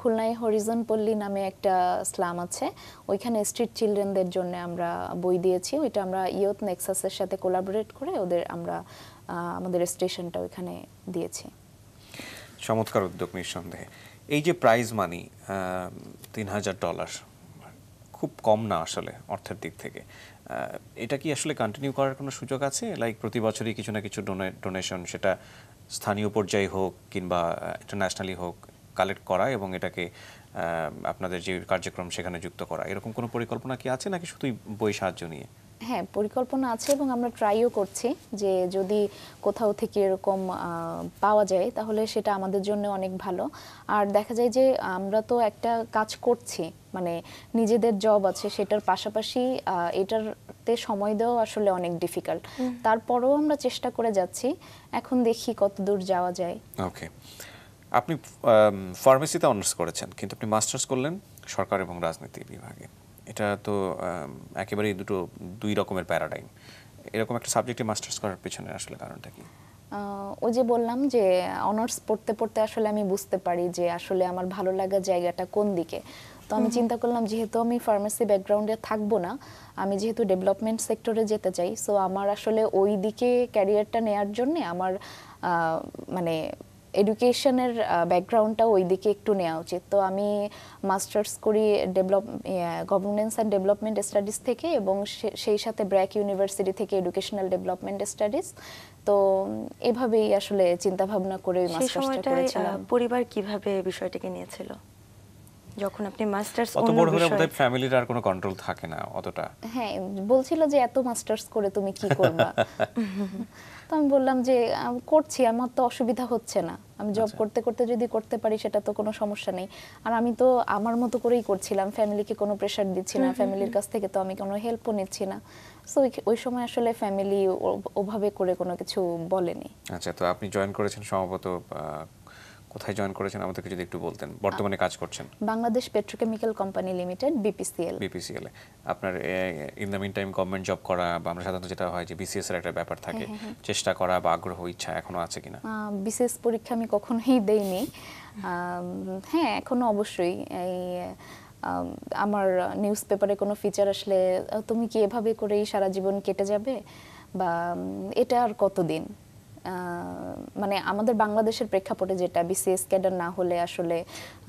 খুলনায় হরিজন পল্লী নামে একটা স্লাম আছে ওইখানে স্ট্রিট চিলড্রেনদের জন্য আমরা বই দিয়েছি ওইটা আমরা ইয়ত নেক্সাসের সাথে কোলাবরেট করে ওদের আমরা আমাদের স্টেশনটা ওইখানে দিয়েছি চমৎকার উদ্যোগ নিঃসন্দেহে এই যে প্রাইজ মানি তিন হাজার ডলার খুব কম না আসলে অর্থের দিক থেকে এটা কি আসলে কন্টিনিউ করার কোনো সুযোগ আছে লাইক প্রতি বছরই কিছু না কিছু ডোনেশন সেটা স্থানীয় পর্যায়ে হোক কিংবা ইন্টারন্যাশনালি হোক কালেক্ট করা এবং এটাকে আপনাদের যে কার্যক্রম সেখানে যুক্ত করা এরকম কোনো পরিকল্পনা কি আছে নাকি শুধুই বই সাহায্য নিয়ে হ্যাঁ পরিকল্পনা আছে এবং আমরা ট্রাইও করছি যে যদি কোথাও থেকে এরকম পাওয়া যায় তাহলে সেটা আমাদের জন্য অনেক ভালো আর দেখা যায় যে আমরা তো একটা কাজ করছি মানে নিজেদের জব আছে সেটার পাশাপাশি এটার হাতে সময় দেওয়া আসলে অনেক ডিফিকাল্ট তারপরেও আমরা চেষ্টা করে যাচ্ছি এখন দেখি কত দূর যাওয়া যায় ওকে আপনি ফার্মেসিতে অনার্স করেছেন কিন্তু আপনি মাস্টার্স করলেন সরকার এবং রাজনীতি বিভাগে এটা তো একেবারেই দুটো দুই রকমের প্যারাডাইম এরকম একটা সাবজেক্টে মাস্টার্স করার পেছনে আসলে কারণটা কি ও যে বললাম যে অনার্স পড়তে পড়তে আসলে আমি বুঝতে পারি যে আসলে আমার ভালো লাগার জায়গাটা কোন দিকে তো আমি চিন্তা করলাম যেহেতু আমি ফার্মেসি ব্যাকগ্রাউন্ডে থাকবো না আমি যেহেতু ডেভেলপমেন্ট সেক্টরে যেতে চাই সো আমার আসলে ওই দিকে ক্যারিয়ারটা নেয়ার জন্য আমার মানে এডুকেশনের ব্যাকগ্রাউন্ডটা ওই দিকে একটু নেওয়া উচিত তো আমি মাস্টার্স করি develop governance and development studies থেকে এবং সেই সাথে ব্র্যাক ইউনিভার্সিটি থেকে এডুকেশনাল ডেভেলপমেন্ট স্টাডিজ তো এভাবেই আসলে চিন্তাভাবনা করে মাস্টার্সটা করেছিলাম পরিবার কিভাবে বিষয়টিকে নিয়েছিল যখন আপনি মাস্টার্স অন্য অত বড় হলে বোধহয় ফ্যামিলির আর কোনো কন্ট্রোল থাকে না অতটা হ্যাঁ বলছিল যে এত মাস্টার্স করে তুমি কি করবা তো আমি বললাম যে করছি আমার তো অসুবিধা হচ্ছে না আমি জব আচ্ছা। করতে করতে যদি করতে পারি সেটা তো কোনো সমস্যা নেই আর আমি তো আমার মতো করেই করছিলাম ফ্যামিলিকে কোনো প্রেশার দিচ্ছি না ফ্যামিলির কাছ থেকে তো আমি কোনো হেল্পও নিচ্ছি না সো ওই সময় আসলে ফ্যামিলি ওভাবে করে কোনো কিছু বলেনি আচ্ছা তো আপনি জয়েন করেছেন সম্ভবত কোথায় জয়েন করেছেন আমাদেরকে যদি একটু বলতেন বর্তমানে কাজ করছেন Bangladesh petrochemical company limited BPCL BPCL এ আপনার in the meantime government job করা বা আমরা সাধারণত যেটা হয় যে বিসিএস এর একটা ব্যাপার থাকে হ্যাঁ, হ্যাঁ, হ্যাঁ। চেষ্টা করা বা আগ্রহ ইচ্ছা এখনো আছে কিনা বিসিএস পরীক্ষা আমি কখনোই দেইনি হ্যাঁ এখনো অবশ্যই এই আমার নিউজ পেপারে কোনো ফিচার আসলে তুমি কি এভাবে করেই সারা জীবন কেটে যাবে বা এটা আর কতদিন মানে আমাদের বাংলাদেশের প্রেক্ষাপটে যেটা বিসিএস ক্যাডার না হলে আসলে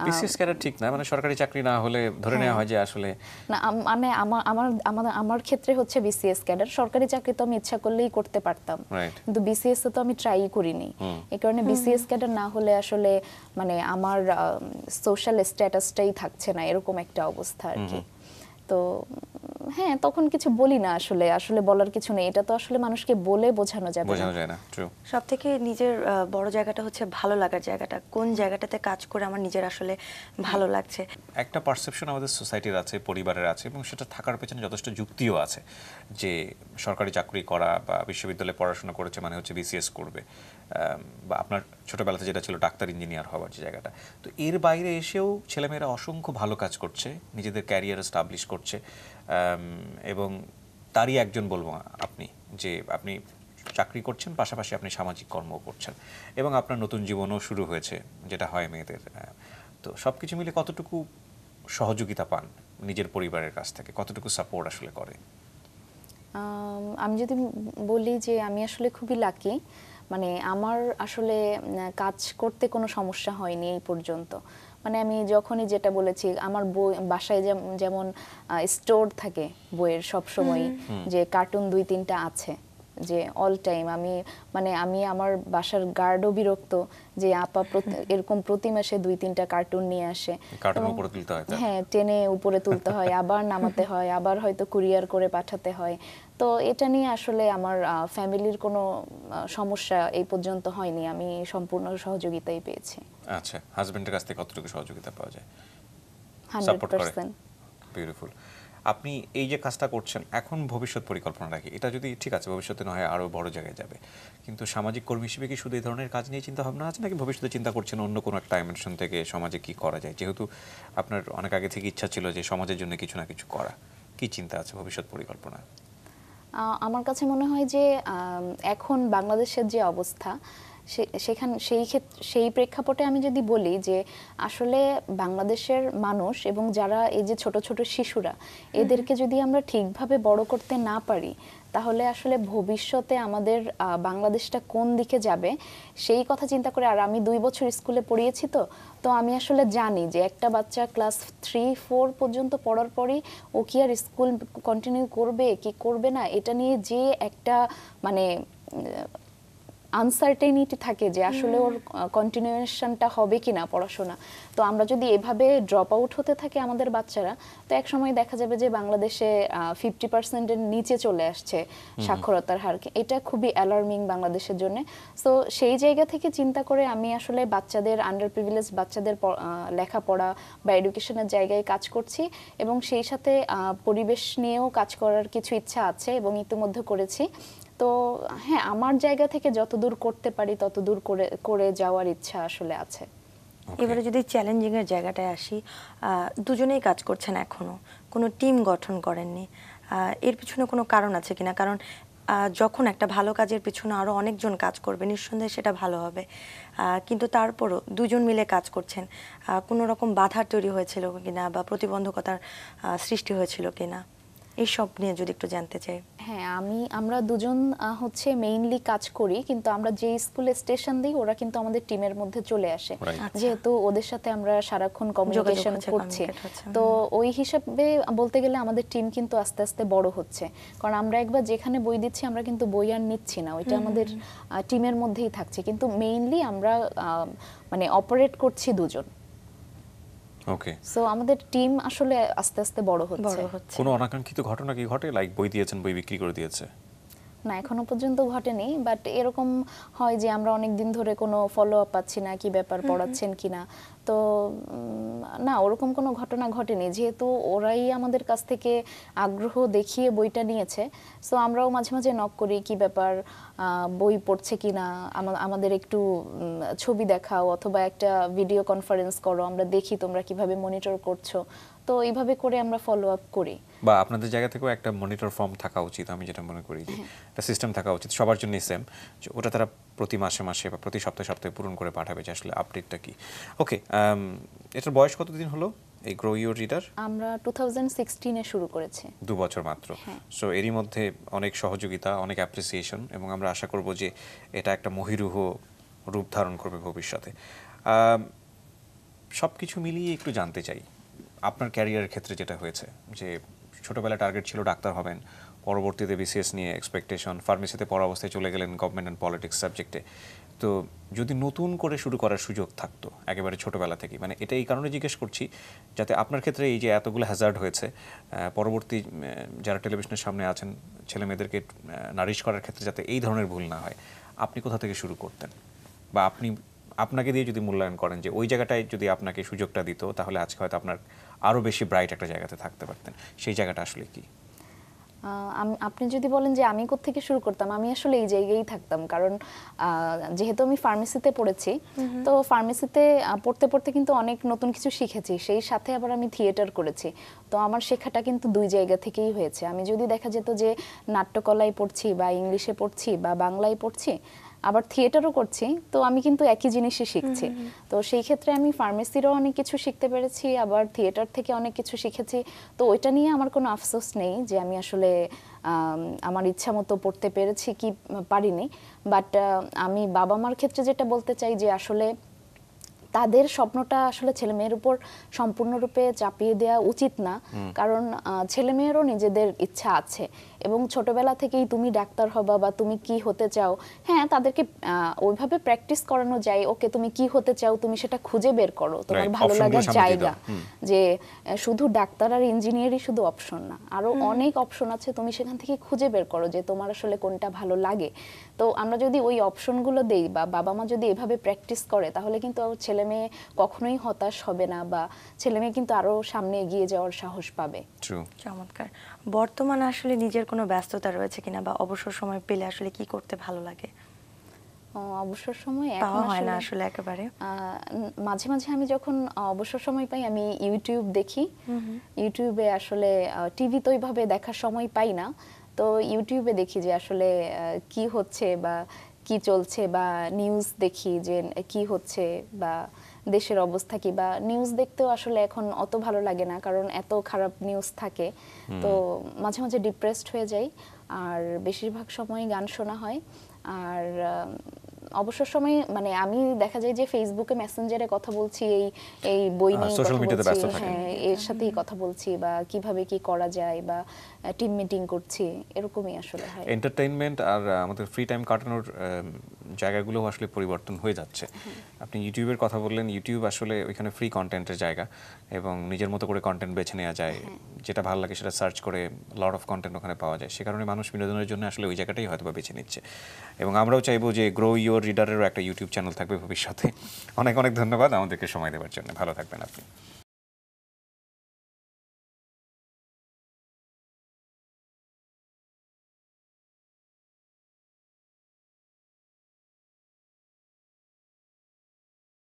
বিসিএস ক্যাডার ঠিক না মানে সরকারি চাকরি না হলে ধরে নেওয়া হ্যাঁ। হয় যে আসলে না মানে আমার আমার আমার ক্ষেত্রে হচ্ছে বিসিএস ক্যাডার সরকারি চাকরি তো আমি ইচ্ছা করলেই করতে পারতাম কিন্তু বিসিএস তো আমি ট্রাই করিনি এই কারণে বিসিএস ক্যাডার না হলে আসলে মানে আমার সোশ্যাল স্ট্যাটাসটাই থাকছে না এরকম একটা অবস্থা আর কি তো হ্যাঁ তখন কিছু বলি না আসলে আসলে বলার কিছু নেই এটা তো আসলে মানুষকে বলে বোঝানো যাবে বোঝানো যায় না ট্রু সব থেকে নিজের বড় জায়গাটা হচ্ছে ভালো লাগার জায়গাটা কোন জায়গাটাতে কাজ করে আমার নিজের আসলে ভালো লাগছে একটা পারসেপশন আমাদের সোসাইটির আছে পরিবারের আছে এবং সেটা থাকার পেছনে যথেষ্ট যুক্তিও আছে যে সরকারি চাকরি করা বা বিশ্ববিদ্যালয়ে পড়াশোনা করেছে মানে হচ্ছে বিসিএস করবে বা আপনার ছোটোবেলাতে যেটা ছিল ডাক্তার ইঞ্জিনিয়ার হওয়ার যে জায়গাটা তো এর বাইরে এসেও ছেলেমেয়েরা অসংখ্য ভালো কাজ করছে নিজেদের ক্যারিয়ার এস্টাবলিশ করছে এবং তারই একজন বলবো আপনি যে আপনি চাকরি করছেন পাশাপাশি আপনি সামাজিক কর্মও করছেন এবং আপনার নতুন জীবনও শুরু হয়েছে যেটা হয় মেয়েদের তো সব কিছু মিলে কতটুকু সহযোগিতা পান নিজের পরিবারের কাছ থেকে কতটুকু সাপোর্ট আসলে করে আমি যদি বলি যে আমি আসলে খুবই লাকি মানে আমার আসলে কাজ করতে কোনো সমস্যা হয়নি এই পর্যন্ত মানে আমি যখনই যেটা বলেছি আমার বই বাসায় যেমন স্টোর থাকে বইয়ের সব সময় যে কার্টুন দুই তিনটা আছে যে অল টাইম আমি মানে আমি আমার বাসার গার্ডও বিরক্ত যে আপা এরকম প্রতি মাসে দুই তিনটা কার্টুন নিয়ে আসে হ্যাঁ টেনে উপরে তুলতে হয় আবার নামাতে হয় আবার হয়তো কুরিয়ার করে পাঠাতে হয় তো এটা নিয়ে আসলে আমার ফ্যামিলির কোনো সমস্যা এই পর্যন্ত হয়নি আমি সম্পূর্ণ সহযোগিতাই পেয়েছি আচ্ছা হাজবেন্ডের কাছ থেকে কতটুকু সহযোগিতা পাওয়া যায় সাপোর্ট বিউটিফুল আপনি এই যে কাজটা করছেন এখন ভবিষ্যৎ পরিকল্পনা রাখি এটা যদি ঠিক আছে ভবিষ্যতে নয় আরও বড় জায়গায় যাবে কিন্তু সামাজিক কর্মী হিসেবে কি শুধু এই ধরনের কাজ নিয়ে চিন্তা ভাবনা আছে নাকি ভবিষ্যতে চিন্তা করছেন অন্য কোনো একটা ডাইমেনশন থেকে সমাজে কি করা যায় যেহেতু আপনার অনেক আগে থেকে ইচ্ছা ছিল যে সমাজের জন্য কিছু না কিছু করা কি চিন্তা আছে ভবিষ্যৎ পরিকল্পনা আমার কাছে মনে হয় যে এখন বাংলাদেশের যে অবস্থা সেখান সেই ক্ষেত্রে সেই প্রেক্ষাপটে আমি যদি বলি যে আসলে বাংলাদেশের মানুষ এবং যারা এই যে ছোট ছোট শিশুরা এদেরকে যদি আমরা ঠিকভাবে বড় করতে না পারি তাহলে আসলে ভবিষ্যতে আমাদের বাংলাদেশটা কোন দিকে যাবে সেই কথা চিন্তা করে আর আমি দুই বছর স্কুলে পড়িয়েছি তো তো আমি আসলে জানি যে একটা বাচ্চা ক্লাস থ্রি ফোর পর্যন্ত পড়ার পরই ও কি আর স্কুল কন্টিনিউ করবে কি করবে না এটা নিয়ে যে একটা মানে আনসার্টেনিটি থাকে যে আসলে ওর কন্টিনিউয়েশনটা হবে কি না পড়াশোনা তো আমরা যদি এভাবে ড্রপ আউট হতে থাকে আমাদের বাচ্চারা তো এক সময় দেখা যাবে যে বাংলাদেশে ফিফটি পার্সেন্টের নিচে চলে আসছে সাক্ষরতার হার এটা খুবই অ্যালার্মিং বাংলাদেশের জন্য সো সেই জায়গা থেকে চিন্তা করে আমি আসলে বাচ্চাদের আন্ডার প্রিভিলেজ বাচ্চাদের লেখাপড়া বা এডুকেশনের জায়গায় কাজ করছি এবং সেই সাথে পরিবেশ নিয়েও কাজ করার কিছু ইচ্ছা আছে এবং ইতিমধ্যে করেছি তো হ্যাঁ আমার জায়গা থেকে যতদূর করতে পারি ততদূর করে করে যাওয়ার ইচ্ছা আসলে আছে এবারে যদি চ্যালেঞ্জিং এর জায়গাটায় আসি দুজনেই কাজ করছেন এখনো কোনো টিম গঠন করেননি এর পিছনে কোনো কারণ আছে কিনা কারণ যখন একটা ভালো কাজের পিছনে আরও অনেকজন কাজ করবে নিঃসন্দেহে সেটা ভালো হবে কিন্তু তারপরও দুজন মিলে কাজ করছেন কোনো রকম বাধা তৈরি হয়েছিল কিনা বা প্রতিবন্ধকতার সৃষ্টি হয়েছিল কিনা এইসব নিয়ে যদি একটু জানতে চাই হ্যাঁ আমি আমরা দুজন হচ্ছে মেইনলি কাজ করি কিন্তু আমরা যে স্কুলে স্টেশন দিই ওরা কিন্তু আমাদের টিমের মধ্যে চলে আসে আচ্ছা। যেহেতু ওদের সাথে আমরা সারাক্ষণ কমিউনিকেশন করছি তো ওই হিসাবে বলতে গেলে আমাদের টিম কিন্তু আস্তে আস্তে বড় হচ্ছে কারণ আমরা একবার যেখানে বই দিচ্ছি আমরা কিন্তু বই আর নিচ্ছি না ওইটা আমাদের টিমের মধ্যেই থাকছে কিন্তু মেইনলি আমরা মানে অপারেট করছি দুজন ওকে সো আমাদের টিম আসলে আস্তে আস্তে বড় হচ্ছে কোনো অনাকাঙ্ক্ষিত ঘটনা কি ঘটে লাইক বই দিয়েছেন বই বিক্রি করে দিয়েছে না এখনো পর্যন্ত ঘটেনি বাট এরকম হয় যে আমরা অনেক দিন ধরে কোনো ফলো আপ পাচ্ছি না কি ব্যাপার পড়াচ্ছেন কি না তো না ওরকম কোনো ঘটনা ঘটেনি যেহেতু ওরাই আমাদের কাছ থেকে আগ্রহ দেখিয়ে বইটা নিয়েছে সো আমরাও মাঝে মাঝে নক করি কি ব্যাপার বই পড়ছে কি না আমাদের একটু ছবি দেখাও অথবা একটা ভিডিও কনফারেন্স করো আমরা দেখি তোমরা কিভাবে মনিটর করছো তো এইভাবে করে আমরা ফলো আপ করি বা আপনাদের জায়গা থেকেও একটা মনিটর ফর্ম থাকা উচিত আমি যেটা মনে করি যে হ্যাঁ। একটা সিস্টেম থাকা উচিত সবার জন্য সেম ওটা তারা প্রতি মাসে মাসে বা প্রতি সপ্তাহে সপ্তাহে পূরণ করে পাঠাবে যে আসলে আপডেটটা কি ওকে um, এটার বয়স কতদিন হলো এই গ্রো ইউর রিডার আমরা টু থাউজেন্ড শুরু করেছি দু বছর মাত্র সো হ্যাঁ। এরই মধ্যে অনেক সহযোগিতা অনেক অ্যাপ্রিসিয়েশন এবং আমরা আশা করব যে এটা একটা মহিরুহ রূপ ধারণ করবে ভবিষ্যতে সব কিছু মিলিয়ে একটু জানতে চাই আপনার ক্যারিয়ারের ক্ষেত্রে যেটা হয়েছে যে ছোটোবেলা টার্গেট ছিল ডাক্তার হবেন পরবর্তীতে বিসিএস নিয়ে এক্সপেকটেশন ফার্মেসিতে পড়া অবস্থায় চলে গেলেন গভর্নমেন্ট অ্যান্ড পলিটিক্স সাবজেক্টে তো যদি নতুন করে শুরু করার সুযোগ থাকতো একেবারে ছোটোবেলা থেকে মানে এটা এই কারণে জিজ্ঞেস করছি যাতে আপনার ক্ষেত্রে এই যে এতগুলো হ্যাজার্ড হয়েছে পরবর্তী যারা টেলিভিশনের সামনে আছেন ছেলে মেয়েদেরকে নারিশ করার ক্ষেত্রে যাতে এই ধরনের ভুল না হয় আপনি কোথা থেকে শুরু করতেন বা আপনি আপনাকে দিয়ে যদি মূল্যায়ন করেন যে ওই জায়গাটায় যদি আপনাকে সুযোগটা দিত তাহলে আজকে হয়তো আপনার আরও বেশি ব্রাইট একটা জায়গাতে থাকতে পারতেন সেই জায়গাটা আসলে কি আপনি যদি বলেন যে আমি থেকে শুরু করতাম আমি আসলে এই জায়গায় থাকতাম কারণ যেহেতু আমি ফার্মেসিতে পড়েছি তো ফার্মেসিতে পড়তে পড়তে কিন্তু অনেক নতুন কিছু শিখেছি সেই সাথে আবার আমি থিয়েটার করেছি তো আমার শেখাটা কিন্তু দুই জায়গা থেকেই হয়েছে আমি যদি দেখা যেত যে নাট্যকলায় পড়ছি বা ইংলিশে পড়ছি বা বাংলায় পড়ছি আবার থিয়েটারও করছি তো আমি কিন্তু একই জিনিসই শিখছি তো সেই ক্ষেত্রে আমি ফার্মেসিরও অনেক কিছু শিখতে পেরেছি আবার থিয়েটার থেকে অনেক কিছু শিখেছি তো ওইটা নিয়ে আমার কোনো আফসোস নেই যে আমি আসলে আমার ইচ্ছা মতো পড়তে পেরেছি কি পারিনি বাট আমি বাবা মার ক্ষেত্রে যেটা বলতে চাই যে আসলে তাদের স্বপ্নটা আসলে ছেলে মেয়ের উপর সম্পূর্ণরূপে চাপিয়ে দেওয়া উচিত না কারণ ছেলে মেয়েরও নিজেদের ইচ্ছা আছে এবং ছোটবেলা থেকেই তুমি ডাক্তার হবা বা তুমি কি হতে চাও হ্যাঁ তাদেরকে ওইভাবে প্র্যাকটিস করানো যায় ওকে তুমি কি হতে চাও তুমি সেটা খুঁজে বের করো তোমার ভালো লাগার জায়গা যে শুধু ডাক্তার আর ইঞ্জিনিয়ারই শুধু অপশন না আরো অনেক অপশন আছে তুমি সেখান থেকে খুঁজে বের করো যে তোমার আসলে কোনটা ভালো লাগে তো আমরা যদি ওই অপশনগুলো দেই বা বাবা মা যদি এভাবে প্র্যাকটিস করে তাহলে কিন্তু ছেলে মেয়ে কখনোই হতাশ হবে না বা ছেলে মেয়ে কিন্তু আরো সামনে এগিয়ে যাওয়ার সাহস পাবে চমৎকার বর্তমানে আসলে নিজের কোনো ব্যস্ততা রয়েছে কিনা বা অবসর সময় পেলে আসলে কি করতে ভালো লাগে অবসর সময় এখন হয় না আসলে একেবারে মাঝে মাঝে আমি যখন অবসর সময় পাই আমি ইউটিউব দেখি ইউটিউবে আসলে টিভি তো ওইভাবে দেখার সময় পাই না তো ইউটিউবে দেখি যে আসলে কি হচ্ছে বা কি চলছে বা নিউজ দেখি যে কি হচ্ছে বা দেশের অবস্থা কি বা নিউজ দেখতেও আসলে এখন অত ভালো লাগে না কারণ এত খারাপ নিউজ থাকে তো মাঝে মাঝে ডিপ্রেসড হয়ে যাই আর বেশিরভাগ সময় গান শোনা হয় আর অবসর সময় মানে আমি দেখা যায় যে ফেসবুকে মেসেঞ্জারে কথা বলছি এই এই বই নিয়ে কথা বলছি হ্যাঁ এর সাথেই কথা বলছি বা কিভাবে কি করা যায় বা টিম মিটিং করছি এরকমই আসলে হয় এন্টারটেইনমেন্ট আর আমাদের ফ্রি টাইম কাটানোর জায়গাগুলো আসলে পরিবর্তন হয়ে যাচ্ছে আপনি ইউটিউবের কথা বললেন ইউটিউব আসলে ওইখানে ফ্রি কন্টেন্টের জায়গা এবং নিজের মতো করে কন্টেন্ট বেছে নেওয়া যায় হ্যাঁ। যেটা ভালো লাগে সেটা সার্চ করে লট অফ কন্টেন্ট ওখানে পাওয়া যায় সে কারণে মানুষ বিনোদনের জন্য আসলে ওই জায়গাটাই হয়তো বা বেছে নিচ্ছে এবং আমরাও চাইবো যে গ্রো ইউর রিডারেরও একটা ইউটিউব চ্যানেল থাকবে ভবিষ্যতে অনেক অনেক ধন্যবাদ আমাদেরকে সময় দেওয়ার জন্য ভালো থাকবেন আপনি